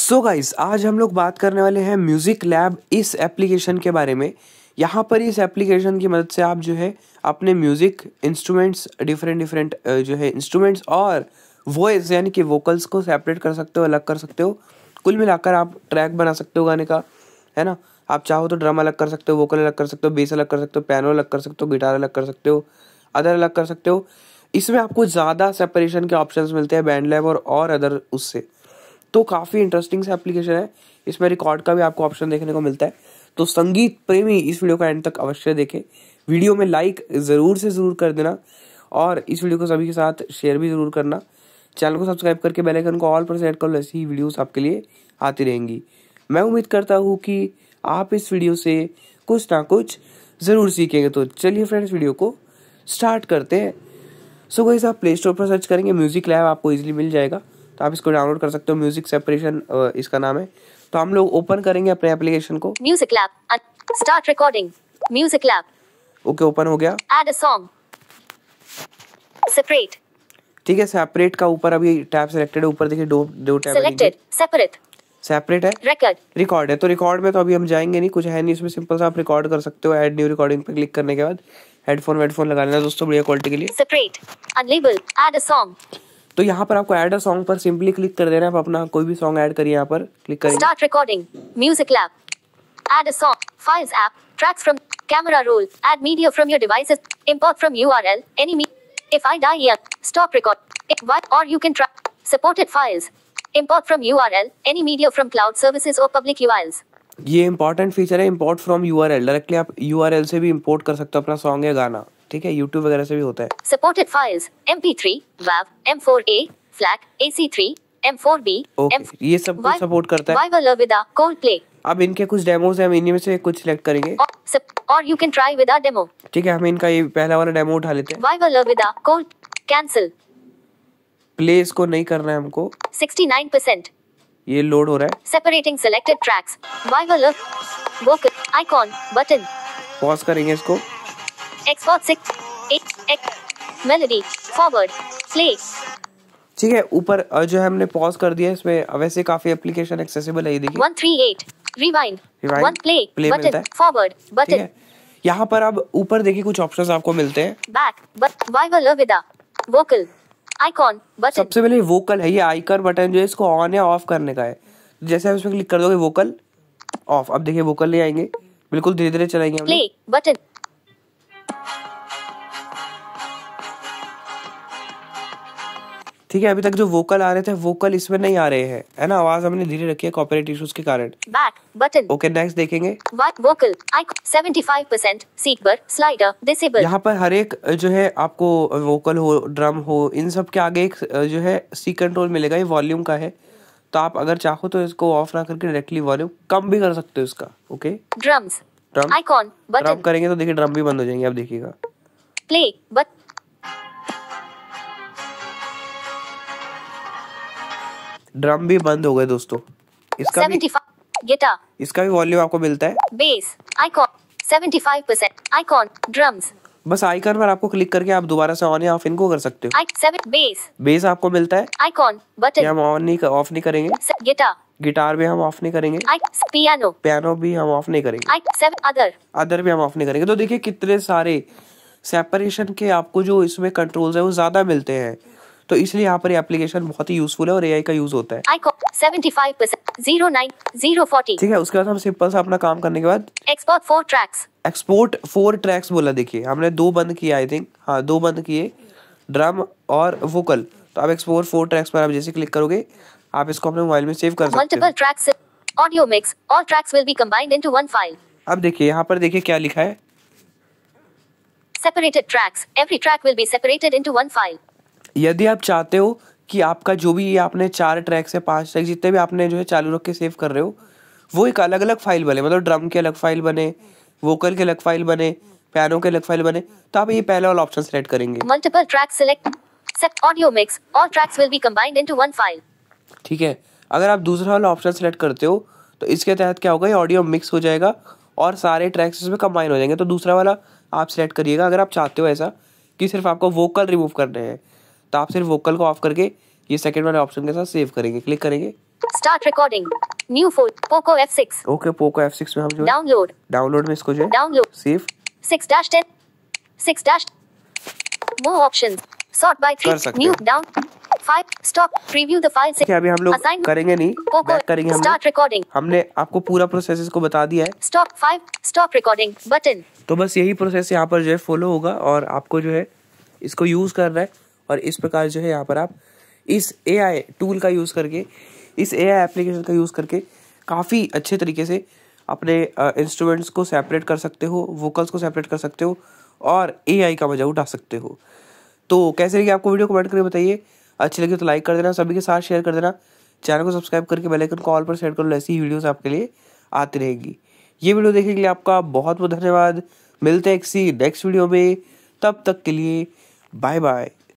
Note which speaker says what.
Speaker 1: सो so guys आज हम लोग बात करने वाले हैं म्यूज़िक लैब इस एप्लीकेशन के बारे में यहाँ पर इस एप्लीकेशन की मदद से आप जो है अपने म्यूज़िक इंस्ट्रूमेंट्स डिफरेंट डिफरेंट जो है इंस्ट्रूमेंट्स और वॉइस यानी कि वोकल्स को सेपरेट कर सकते हो अलग कर सकते हो कुल मिलाकर आप ट्रैक बना सकते हो गाने का है ना आप चाहो तो ड्रम अलग कर सकते हो वोकल अलग कर सकते हो बेस अलग कर सकते हो पैनो अलग कर सकते हो गिटार अलग कर सकते हो अदर अलग कर सकते हो इसमें आपको ज़्यादा सेपरेशन के ऑप्शंस मिलते हैं बैंड लैब और, और अदर उससे तो काफ़ी इंटरेस्टिंग सा एप्लीकेशन है इसमें रिकॉर्ड का भी आपको ऑप्शन देखने को मिलता है तो संगीत प्रेमी इस वीडियो का एंड तक अवश्य देखें वीडियो में लाइक ज़रूर से ज़रूर कर देना और इस वीडियो को सभी के साथ शेयर भी ज़रूर करना चैनल को सब्सक्राइब करके बेल आइकन को ऑल पर सेट करो ऐसी वीडियोस आपके लिए आती रहेंगी मैं उम्मीद करता हूँ कि आप इस वीडियो से कुछ ना कुछ ज़रूर सीखेंगे तो चलिए फ्रेंड्स वीडियो को स्टार्ट करते हैं सो so, गाइस आप प्ले स्टोर पर सर्च करेंगे म्यूज़िक लैब आपको ईजिली मिल जाएगा तो आप इसको डाउनलोड कर सकते हो म्यूजिक सेपरेशन इसका नाम है तो हम लोग ओपन करेंगे अपने एप्लीकेशन को
Speaker 2: music lab start recording music lab
Speaker 1: okay open हो गया
Speaker 2: ऐड अ सॉन्ग सेपरेट
Speaker 1: ठीक है सेपरेट का ऊपर अभी टैब सिलेक्टेड है ऊपर देखिए दो दो टैब सिलेक्टेड सेपरेट सेपरेट है रिकॉर्ड रिकॉर्ड है तो रिकॉर्ड में तो अभी हम जाएंगे नहीं कुछ है नहीं इसमें सिंपल सा आप रिकॉर्ड कर सकते हो ऐड न्यू रिकॉर्डिंग पे क्लिक करने के बाद हेडफोन वेडफोन लगा लेना दोस्तों बढ़िया क्वालिटी के लिए
Speaker 2: separate unlabel add a song
Speaker 1: तो यहाँ पर आपको ऐड अ सॉन्ग पर सिंपली क्लिक कर देना है आप अपना कोई भी सॉन्ग ऐड करिए यहाँ पर क्लिक करिए start
Speaker 2: recording music lab add a song files app tracks from camera roll add media from your devices import from URL any me if I die here stop record white और you can track supported files import from URL any media from cloud services और public URLs
Speaker 1: ये important feature है import from URL directly आप URL से भी import कर सकते हो अपना सॉन्ग या गाना ठीक है यूट्यूब वगैरह से भी होता है
Speaker 2: supported files M P three वैव M four A FLAC A C three M four B ये सब सपोर्ट करता है
Speaker 1: अब इनके कुछ डेमोज हैं हम इनमें से कुछ सिलेक्ट करेंगे
Speaker 2: और you can try with demo
Speaker 1: ठीक है हम इनका ये पहला वाला डेमो उठा लेते हैं
Speaker 2: वाइवल विदा कोल्ड कैंसिल
Speaker 1: प्ले इसको नहीं करना है हमको
Speaker 2: 69%
Speaker 1: ये लोड हो रहा है
Speaker 2: सेपरेटिंग सिलेक्टेड ट्रैक्स वाइवल वोकल आइकॉन
Speaker 1: बटन पॉज करेंगे इसको
Speaker 2: export six melody forward play
Speaker 1: ठीक है ऊपर जो है हमने पॉज कर दिया इसमें वैसे काफी एप्लीकेशन एक्सेसिबल है ये देखिए
Speaker 2: 138 rewind one play play button, forward button
Speaker 1: यहाँ पर अब ऊपर देखिए कुछ ऑप्शंस आपको मिलते हैं
Speaker 2: बैक बट वाइवल विदा वोकल आइकॉन
Speaker 1: बटन सबसे पहले वोकल है ये आइकन बटन जो है इसको ऑन या ऑफ करने का है जैसे आप इसमें क्लिक कर दोगे वोकल ऑफ अब देखिए वोकल ले आएंगे बिल्कुल धीरे धीरे चलाएंगे प्ले बटन ठीक है अभी तक जो वोकल आ रहे थे वोकल इसमें नहीं आ रहे हैं है ना आवाज हमने धीरे रखी है कॉपरेट इश्यूज के कारण बैक बटन ओके नेक्स्ट देखेंगे
Speaker 2: वोकल सीट पर स्लाइडर डिसेबल यहाँ
Speaker 1: पर हर एक जो है आपको वोकल हो ड्रम हो इन सब के आगे एक जो है सी कंट्रोल मिलेगा ये वॉल्यूम का है तो आप अगर चाहो तो इसको ऑफ ना करके डायरेक्टली वॉल्यूम कम भी कर सकते हो इसका okay drums drum
Speaker 2: icon button drum करेंगे
Speaker 1: तो देखिए ड्रम भी बंद हो जाएंगे आप देखिएगा प्ले बट ड्रम भी बंद हो गए दोस्तों इसका 75,
Speaker 2: भी गिटार
Speaker 1: इसका भी वॉल्यूम आपको मिलता है
Speaker 2: bass icon 75% icon drums
Speaker 1: bass icon पर आपको क्लिक करके आप दोबारा से ऑन या ऑफ इनको कर सकते
Speaker 2: हो बेस
Speaker 1: बेस आपको मिलता है
Speaker 2: आइकॉन बटन हम
Speaker 1: ऑन नहीं ऑफ नहीं करेंगे गिटार गिटार भी हम ऑफ नहीं करेंगे पियानो पियानो भी हम ऑफ नहीं
Speaker 2: करेंगे अदर
Speaker 1: अदर भी हम ऑफ नहीं करेंगे तो देखिए कितने सारे सेपरेशन के आपको जो इसमें कंट्रोल्स है वो ज्यादा मिलते हैं तो इसलिए यहाँ पर एप्लीकेशन बहुत ही यूजफुल है और एआई का यूज होता है ठीक है उसके बाद हम सिंपल सा अपना काम करने के बाद
Speaker 2: export four tracks
Speaker 1: export four tracks बोला देखिए हमने दो बंद किए आई थिंक हाँ दो बंद किए ड्रम और वोकल तो आप एक्सपोर्ट फोर ट्रैक्स पर आप जैसे क्लिक करोगे आप इसको अपने मोबाइल में सेव कर सकते multiple
Speaker 2: tracks audio mix all tracks will be combined into one file
Speaker 1: अब देखिए यहाँ पर देखिए क्या लिखा है
Speaker 2: separated tracks every track will be separated into one file
Speaker 1: यदि आप चाहते हो कि आपका जो भी ये आपने चार ट्रैक से पांच ट्रैक जितने भी आपने जो है चालू रख के सेव कर रहे हो वो एक अलग अलग फाइल बने मतलब ड्रम के अलग फाइल बने वोकल के अलग फाइल बने पियानो के अलग फाइल बने तो आप ये पहला वाला ऑप्शन सेलेक्ट करेंगे
Speaker 2: multiple track select set audio mix all tracks will be combined into one file
Speaker 1: ठीक है अगर आप दूसरा वाला ऑप्शन सेलेक्ट करते हो तो इसके तहत क्या होगा ये ऑडियो मिक्स हो जाएगा और सारे ट्रैक्स इसमें कंबाइन हो जाएंगे तो दूसरा वाला आप सेलेक्ट करिएगा अगर आप चाहते हो ऐसा कि सिर्फ आपको वोकल रिमूव करने हैं तो आप सिर्फ वोकल को ऑफ करके ये सेकंड वाले ऑप्शन के साथ सेव करेंगे क्लिक करेंगे
Speaker 2: start recording new phone Poco six
Speaker 1: okay Poco F six में हम जो डाउनलोड डाउनलोड में इसको जो download save
Speaker 2: six dash ten six dash more option sort by three new down file stop preview the file से अभी हम लोग करेंगे
Speaker 1: नहीं बैक करेंगे हम स्टार्ट रिकॉर्डिंग हमने आपको पूरा प्रोसेस इसको बता दिया है
Speaker 2: stop five stop recording button
Speaker 1: तो बस यही प्रोसेस यहाँ पर जो है फॉलो होगा और आपको जो है इसको यूज करना है और इस प्रकार जो है यहाँ पर आप इस ए टूल का यूज़ करके इस ए एप्लीकेशन का यूज़ करके काफ़ी अच्छे तरीके से अपने इंस्ट्रूमेंट्स को सेपरेट कर सकते हो वोकल्स को सेपरेट कर सकते हो और ए का मजा उठा सकते हो तो कैसे लगे आपको वीडियो कमेंट करके बताइए अच्छी लगी तो लाइक कर देना सभी के साथ शेयर कर देना चैनल को सब्सक्राइब करके बेल आइकन को ऑल पर सेट कर लो ऐसी ही वीडियोस आपके लिए आती रहेगी ये वीडियो देखने के लिए आपका बहुत बहुत धन्यवाद मिलते हैं किसी नेक्स्ट वीडियो में तब तक के लिए बाय बाय